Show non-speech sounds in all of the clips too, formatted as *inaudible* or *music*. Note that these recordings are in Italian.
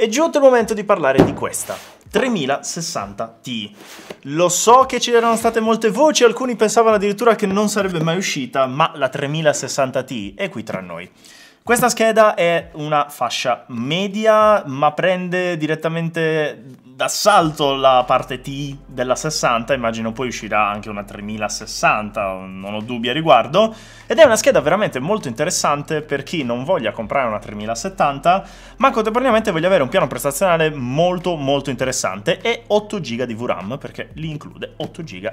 È giunto il momento di parlare di questa. 3060 t Lo so che ci erano state molte voci, alcuni pensavano addirittura che non sarebbe mai uscita, ma la 3060 t è qui tra noi. Questa scheda è una fascia media, ma prende direttamente d'assalto la parte T della 60, immagino poi uscirà anche una 3060, non ho dubbi a riguardo, ed è una scheda veramente molto interessante per chi non voglia comprare una 3070, ma contemporaneamente voglia avere un piano prestazionale molto molto interessante e 8 GB di VRAM, perché li include 8 GB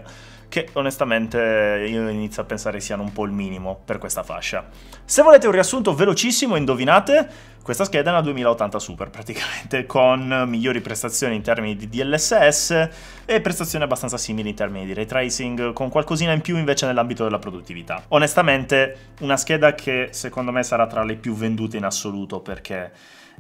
che onestamente io inizio a pensare siano un po' il minimo per questa fascia. Se volete un riassunto velocissimo, indovinate, questa scheda è una 2080 Super praticamente, con migliori prestazioni in termini di DLSS e prestazioni abbastanza simili in termini di ray tracing, con qualcosina in più invece nell'ambito della produttività. Onestamente una scheda che secondo me sarà tra le più vendute in assoluto perché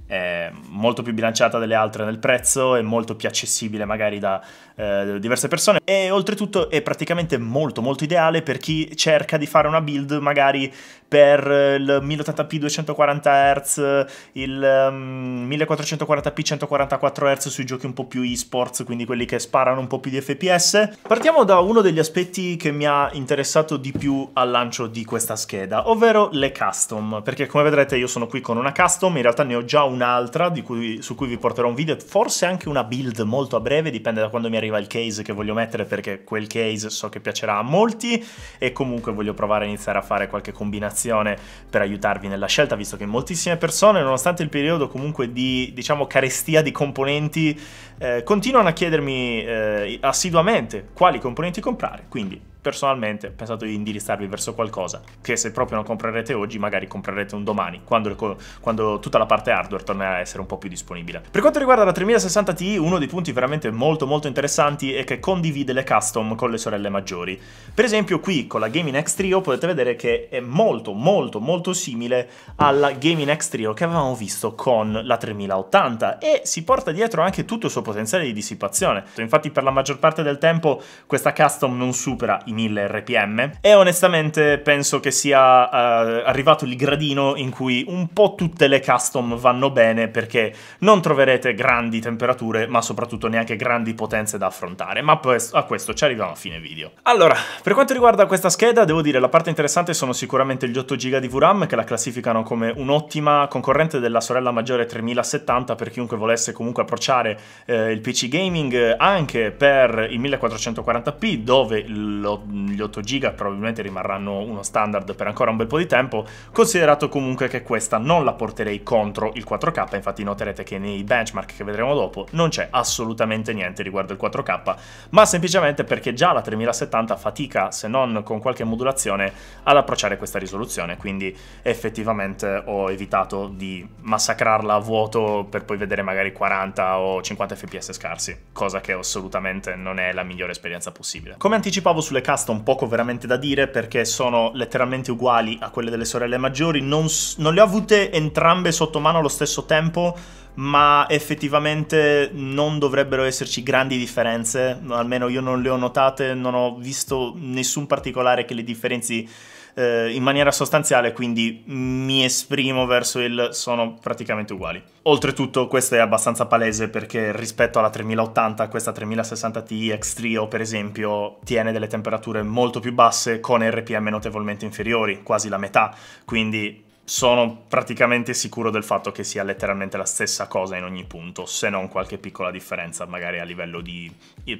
è molto più bilanciata delle altre nel prezzo, è molto più accessibile magari da eh, diverse persone e oltretutto è praticamente molto molto ideale per chi cerca di fare una build magari per il 1080p 240Hz, il um, 1440p 144Hz sui giochi un po' più esports, quindi quelli che sparano un po' più di FPS. Partiamo da uno degli aspetti che mi ha interessato di più al lancio di questa scheda, ovvero le custom, perché come vedrete io sono qui con una custom, in realtà ne ho già un'altra cui, su cui vi porterò un video, forse anche una build molto a breve, dipende da quando mi arriva il case che voglio mettere perché quel case so che piacerà a molti e comunque voglio provare a iniziare a fare qualche combinazione per aiutarvi nella scelta, visto che moltissime persone, nonostante il periodo comunque di diciamo carestia di componenti, eh, continuano a chiedermi eh, assiduamente quali componenti comprare, quindi personalmente ho pensato di indirizzarvi verso qualcosa che se proprio non comprerete oggi, magari comprerete un domani, quando, quando tutta la parte hardware tornerà a essere un po' più disponibile. Per quanto riguarda la 3060 Ti, uno dei punti veramente molto molto interessanti è che condivide le custom con le sorelle maggiori. Per esempio qui con la Gaming X Trio potete vedere che è molto molto molto simile alla Gaming X Trio che avevamo visto con la 3080 e si porta dietro anche tutto il suo potenziale di dissipazione. Infatti per la maggior parte del tempo questa custom non supera i 1000 rpm e onestamente penso che sia uh, arrivato il gradino in cui un po' tutte le custom vanno bene perché non troverete grandi temperature ma soprattutto neanche grandi potenze da affrontare, ma a questo ci arriviamo a fine video. Allora, per quanto riguarda questa scheda devo dire la parte interessante sono sicuramente gli 8 GB di VRAM che la classificano come un'ottima concorrente della sorella maggiore 3070 per chiunque volesse comunque approcciare eh, il PC gaming eh, anche per il 1440p dove lo gli 8 giga probabilmente rimarranno uno standard per ancora un bel po' di tempo, considerato comunque che questa non la porterei contro il 4K, infatti noterete che nei benchmark che vedremo dopo non c'è assolutamente niente riguardo il 4K, ma semplicemente perché già la 3070 fatica, se non con qualche modulazione, ad approcciare questa risoluzione, quindi effettivamente ho evitato di massacrarla a vuoto per poi vedere magari 40 o 50 fps scarsi, cosa che assolutamente non è la migliore esperienza possibile. Come anticipavo sulle carte custom, poco veramente da dire perché sono letteralmente uguali a quelle delle sorelle maggiori. Non, non le ho avute entrambe sotto mano allo stesso tempo, ma effettivamente non dovrebbero esserci grandi differenze, almeno io non le ho notate, non ho visto nessun particolare che le differenzi eh, in maniera sostanziale, quindi mi esprimo verso il sono praticamente uguali. Oltretutto questo è abbastanza palese perché rispetto alla 3080 questa 3060 Ti X-Trio per esempio tiene delle temperature molto più basse con RPM notevolmente inferiori, quasi la metà, quindi sono praticamente sicuro del fatto che sia letteralmente la stessa cosa in ogni punto, se non qualche piccola differenza magari a livello di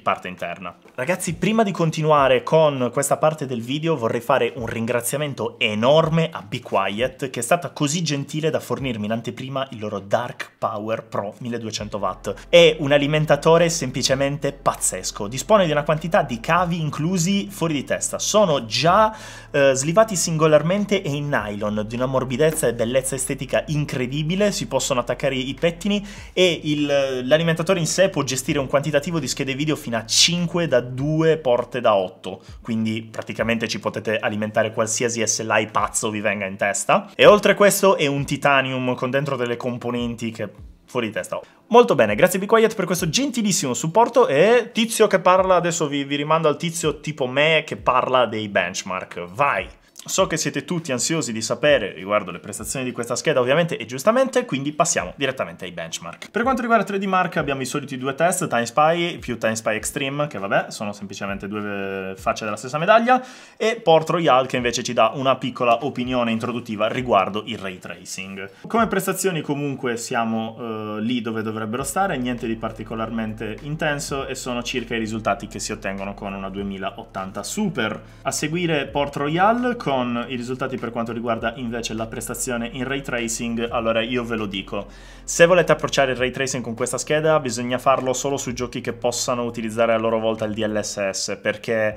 parte interna. Ragazzi, prima di continuare con questa parte del video vorrei fare un ringraziamento enorme a Be Quiet che è stata così gentile da fornirmi in anteprima il loro Dark Power Pro 1200W. È un alimentatore semplicemente pazzesco, dispone di una quantità di cavi inclusi fuori di testa, sono già eh, slivati singolarmente e in nylon di una morbidità rapidezza e bellezza estetica incredibile, si possono attaccare i pettini e il, l'alimentatore in sé può gestire un quantitativo di schede video fino a 5 da 2 porte da 8, quindi praticamente ci potete alimentare qualsiasi SLI pazzo vi venga in testa. E oltre a questo è un titanium con dentro delle componenti che fuori di testa. Molto bene, grazie Be Quiet per questo gentilissimo supporto e tizio che parla, adesso vi, vi rimando al tizio tipo me che parla dei benchmark, vai! So che siete tutti ansiosi di sapere riguardo le prestazioni di questa scheda ovviamente e giustamente, quindi passiamo direttamente ai benchmark. Per quanto riguarda 3D Mark abbiamo i soliti due test, TimeSpy più TimeSpy Extreme, che vabbè sono semplicemente due eh, facce della stessa medaglia, e Port Royale, che invece ci dà una piccola opinione introduttiva riguardo il ray tracing. Come prestazioni comunque siamo eh, lì dove dovrebbero stare, niente di particolarmente intenso e sono circa i risultati che si ottengono con una 2080 Super. A seguire Port Royale con con i risultati per quanto riguarda invece la prestazione in ray tracing, allora io ve lo dico. Se volete approcciare il ray tracing con questa scheda bisogna farlo solo su giochi che possano utilizzare a loro volta il DLSS perché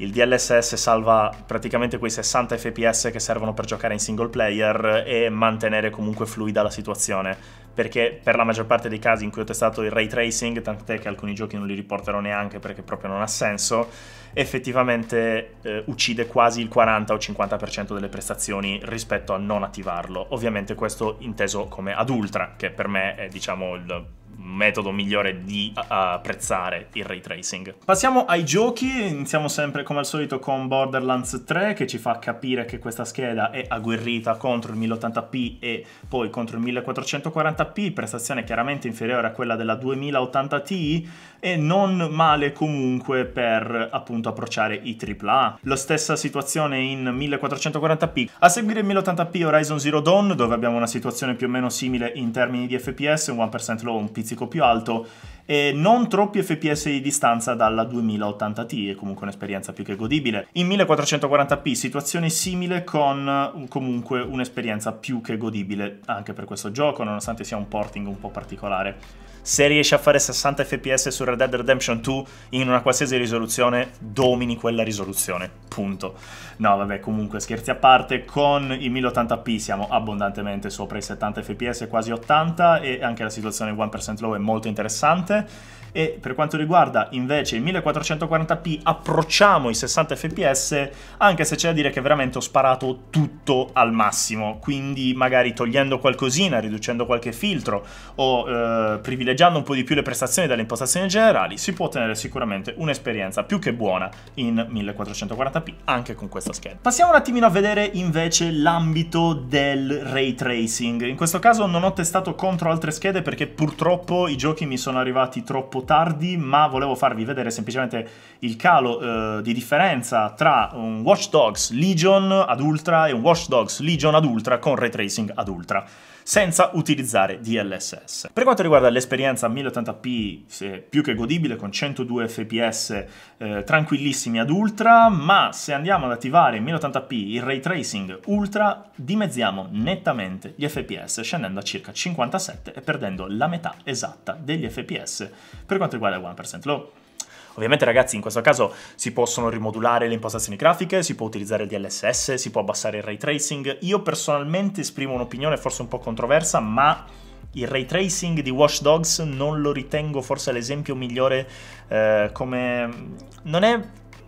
il DLSS salva praticamente quei 60 fps che servono per giocare in single player e mantenere comunque fluida la situazione, perché per la maggior parte dei casi in cui ho testato il ray tracing, tant'è che alcuni giochi non li riporterò neanche perché proprio non ha senso, effettivamente eh, uccide quasi il 40 o 50% delle prestazioni rispetto a non attivarlo. Ovviamente questo inteso come ad ultra, che per me è diciamo il metodo migliore di uh, apprezzare il ray tracing. Passiamo ai giochi, iniziamo sempre come al solito con Borderlands 3 che ci fa capire che questa scheda è agguerrita contro il 1080p e poi contro il 1440p, prestazione chiaramente inferiore a quella della 2080 Ti e non male comunque per appunto approcciare i AAA. La stessa situazione in 1440p. A seguire il 1080p Horizon Zero Dawn dove abbiamo una situazione più o meno simile in termini di FPS, un 1% low, un pizzico pizzico più alto e non troppi fps di distanza dalla 2080 Ti, è comunque un'esperienza più che godibile. In 1440p situazione simile con uh, comunque un'esperienza più che godibile anche per questo gioco, nonostante sia un porting un po' particolare se riesci a fare 60 fps su Red Dead Redemption 2 in una qualsiasi risoluzione, domini quella risoluzione. Punto. No, vabbè, comunque scherzi a parte, con i 1080p siamo abbondantemente sopra i 70 fps, quasi 80 e anche la situazione 1% low è molto interessante. E per quanto riguarda invece i 1440p approcciamo i 60 fps anche se c'è da dire che veramente ho sparato tutto al massimo quindi magari togliendo qualcosina riducendo qualche filtro o eh, privilegiando privilegiando un po' di più le prestazioni dalle impostazioni generali, si può ottenere sicuramente un'esperienza più che buona in 1440p anche con questa scheda. Passiamo un attimino a vedere invece l'ambito del ray tracing. In questo caso non ho testato contro altre schede perché purtroppo i giochi mi sono arrivati troppo tardi, ma volevo farvi vedere semplicemente il calo eh, di differenza tra un Watch Dogs Legion ad Ultra e un Watch Dogs Legion ad Ultra con ray tracing ad Ultra senza utilizzare DLSS. Per quanto riguarda l'esperienza 1080p, più che godibile, con 102 fps eh, tranquillissimi ad ultra, ma se andiamo ad attivare in 1080p il ray tracing ultra, dimezziamo nettamente gli fps, scendendo a circa 57 e perdendo la metà esatta degli fps per quanto riguarda il 1% Lo Ovviamente ragazzi in questo caso si possono rimodulare le impostazioni grafiche, si può utilizzare il DLSS, si può abbassare il ray tracing. Io personalmente esprimo un'opinione forse un po' controversa, ma il ray tracing di Watch Dogs non lo ritengo forse l'esempio migliore eh, come... Non è...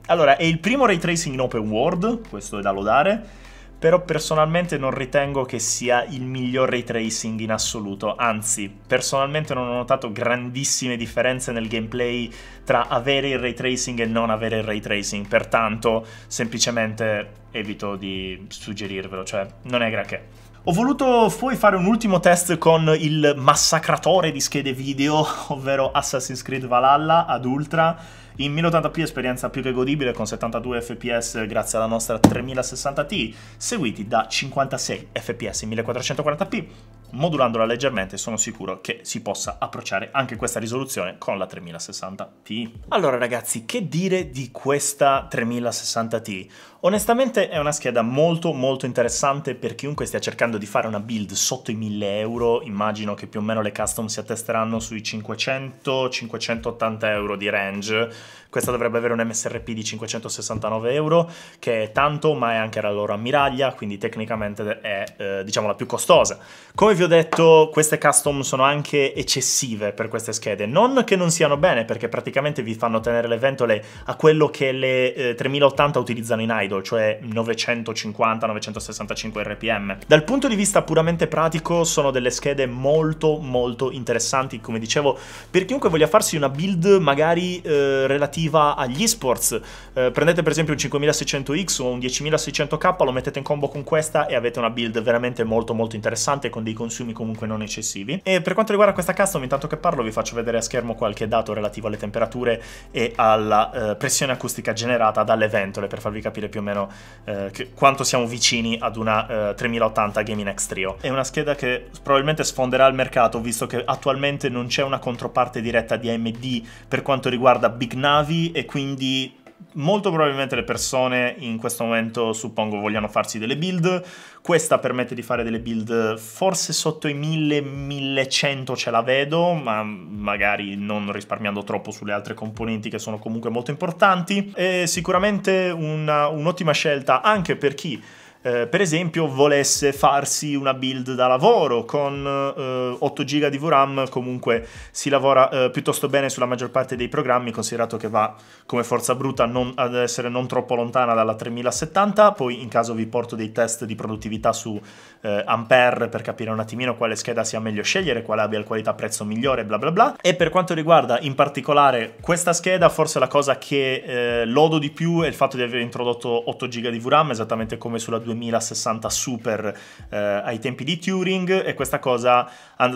Allora, è il primo ray tracing in open world, questo è da lodare, però personalmente non ritengo che sia il miglior ray tracing in assoluto, anzi personalmente non ho notato grandissime differenze nel gameplay tra avere il ray tracing e non avere il ray tracing, pertanto semplicemente evito di suggerirvelo, cioè non è granché. Ho voluto poi fare un ultimo test con il massacratore di schede video, *laughs* ovvero Assassin's Creed Valhalla ad Ultra. In 1080p esperienza più che godibile con 72 fps grazie alla nostra 3060 t seguiti da 56 fps in 1440p modulandola leggermente sono sicuro che si possa approcciare anche questa risoluzione con la 3060 t Allora ragazzi, che dire di questa 3060 t Onestamente è una scheda molto molto interessante per chiunque stia cercando di fare una build sotto i 1000 euro, immagino che più o meno le custom si attesteranno sui 500-580 euro di range, questa dovrebbe avere un MSRP di 569 euro, che è tanto ma è anche la loro ammiraglia, quindi tecnicamente è eh, diciamo la più costosa. Come vi vi ho detto, queste custom sono anche eccessive per queste schede. Non che non siano bene, perché praticamente vi fanno tenere le ventole a quello che le eh, 3080 utilizzano in idle, cioè 950-965 rpm. Dal punto di vista puramente pratico, sono delle schede molto molto interessanti, come dicevo, per chiunque voglia farsi una build magari eh, relativa agli esports. Eh, prendete per esempio un 5600X o un 10600K, lo mettete in combo con questa e avete una build veramente molto molto interessante con dei consumi consumi comunque non eccessivi. E per quanto riguarda questa custom, intanto che parlo vi faccio vedere a schermo qualche dato relativo alle temperature e alla eh, pressione acustica generata dalle ventole per farvi capire più o meno eh, che, quanto siamo vicini ad una eh, 3080 Gaming X Trio. È una scheda che probabilmente sfonderà il mercato visto che attualmente non c'è una controparte diretta di AMD per quanto riguarda big navi e quindi molto probabilmente le persone in questo momento suppongo vogliano farsi delle build questa permette di fare delle build forse sotto i 1000 1100 ce la vedo ma magari non risparmiando troppo sulle altre componenti che sono comunque molto importanti è sicuramente un'ottima un scelta anche per chi eh, per esempio volesse farsi una build da lavoro con eh, 8 GB di VRAM comunque si lavora eh, piuttosto bene sulla maggior parte dei programmi considerato che va come forza brutta non, ad essere non troppo lontana dalla 3070 poi in caso vi porto dei test di produttività su eh, Ampere per capire un attimino quale scheda sia meglio scegliere quale abbia la qualità prezzo migliore bla bla bla e per quanto riguarda in particolare questa scheda forse la cosa che eh, lodo di più è il fatto di aver introdotto 8 GB di VRAM esattamente come sulla 2 2060 Super eh, ai tempi di Turing e questa cosa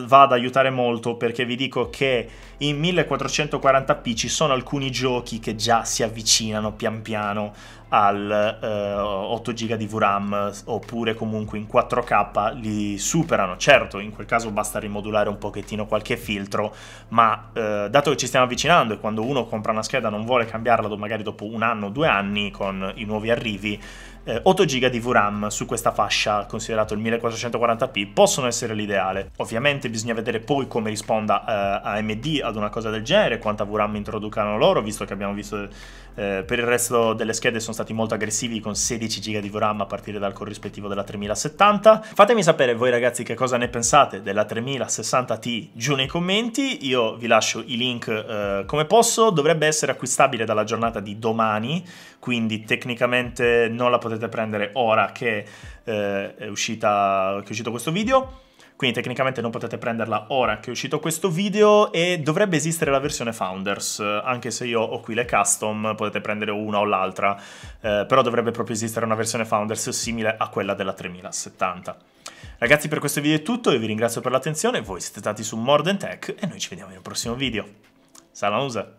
va ad aiutare molto perché vi dico che in 1440p ci sono alcuni giochi che già si avvicinano pian piano al eh, 8 GB di VRAM oppure comunque in 4K li superano. Certo, in quel caso basta rimodulare un pochettino qualche filtro, ma eh, dato che ci stiamo avvicinando e quando uno compra una scheda non vuole cambiarla magari dopo un anno o due anni con i nuovi arrivi, eh, 8 GB di VRAM su questa fascia, considerato il 1440p, possono essere l'ideale. Ovviamente bisogna vedere poi come risponda eh, AMD ad una cosa del genere, quanta VRAM introducano loro, visto che abbiamo visto eh, per il resto delle schede sono stati molto aggressivi con 16 GB di VRAM a partire dal corrispettivo della 3070. Fatemi sapere voi ragazzi che cosa ne pensate della 3060 t giù nei commenti, io vi lascio i link eh, come posso, dovrebbe essere acquistabile dalla giornata di domani, quindi tecnicamente non la potete potete prendere ora che, eh, è, uscita, che è uscito questo video quindi tecnicamente non potete prenderla ora che è uscito questo video e dovrebbe esistere la versione Founders, anche se io ho qui le custom, potete prendere una o l'altra, eh, però dovrebbe proprio esistere una versione Founders simile a quella della 3070. Ragazzi per questo video è tutto, io vi ringrazio per l'attenzione, voi siete stati su More Than Tech e noi ci vediamo in un prossimo video. Salam